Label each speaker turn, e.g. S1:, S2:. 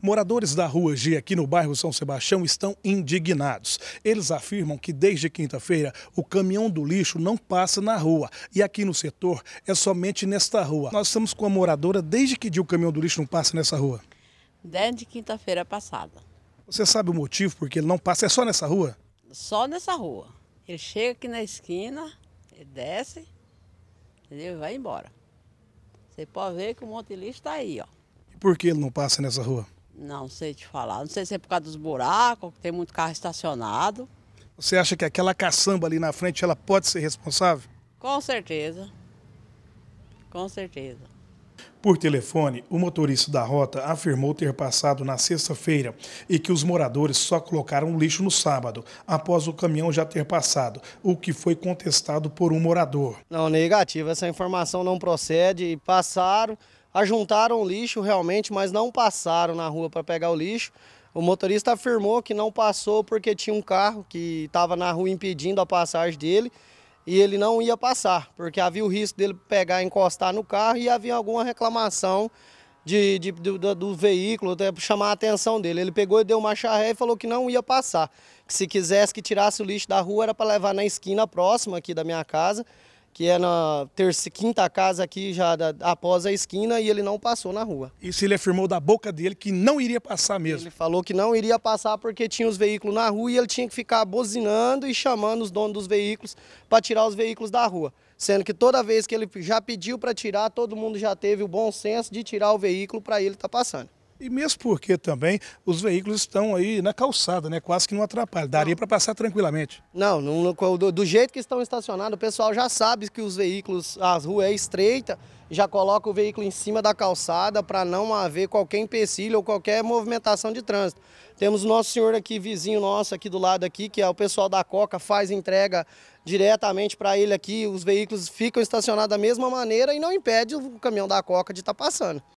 S1: Moradores da Rua G aqui no bairro São Sebastião estão indignados. Eles afirmam que desde quinta-feira o caminhão do lixo não passa na rua e aqui no setor é somente nesta rua. Nós estamos com a moradora desde que dia o caminhão do lixo não passa nessa rua?
S2: Desde quinta-feira passada.
S1: Você sabe o motivo porque ele não passa? É só nessa rua?
S2: Só nessa rua. Ele chega aqui na esquina, ele desce, ele vai embora. Você pode ver que o monte de lixo está aí, ó.
S1: E por que ele não passa nessa rua?
S2: Não sei te falar. Não sei se é por causa dos buracos, que tem muito carro estacionado. Você
S1: acha que aquela caçamba ali na frente, ela pode ser responsável?
S2: Com certeza. Com certeza.
S1: Por telefone, o motorista da rota afirmou ter passado na sexta-feira e que os moradores só colocaram lixo no sábado, após o caminhão já ter passado, o que foi contestado por um morador.
S3: Não, negativo, essa informação não procede. Passaram, ajuntaram lixo realmente, mas não passaram na rua para pegar o lixo. O motorista afirmou que não passou porque tinha um carro que estava na rua impedindo a passagem dele e ele não ia passar, porque havia o risco dele pegar, encostar no carro e havia alguma reclamação de, de, do, do, veículo, até chamar a atenção dele. Ele pegou e deu uma charré e falou que não ia passar. Que se quisesse que tirasse o lixo da rua, era para levar na esquina próxima aqui da minha casa que é na terça, quinta casa aqui, já da, após a esquina, e ele não passou na rua. Isso ele afirmou da boca dele que não iria passar mesmo. Ele falou que não iria passar porque tinha os veículos na rua e ele tinha que ficar buzinando e chamando os donos dos veículos para tirar os veículos da rua. Sendo que toda vez que ele já pediu para tirar, todo mundo já teve o bom senso de tirar o veículo para ele estar tá passando. E mesmo porque
S1: também os veículos estão aí na calçada, né? Quase que não atrapalha. Daria para passar tranquilamente.
S3: Não, não do, do, jeito que estão estacionados, o pessoal já sabe que os veículos, a rua é estreita, já coloca o veículo em cima da calçada para não haver qualquer empecilho ou qualquer movimentação de trânsito. Temos o nosso senhor aqui, vizinho nosso aqui do lado aqui, que é o pessoal da Coca, faz entrega diretamente para ele aqui, os veículos ficam estacionados da mesma maneira e não impede o caminhão da Coca de estar tá passando.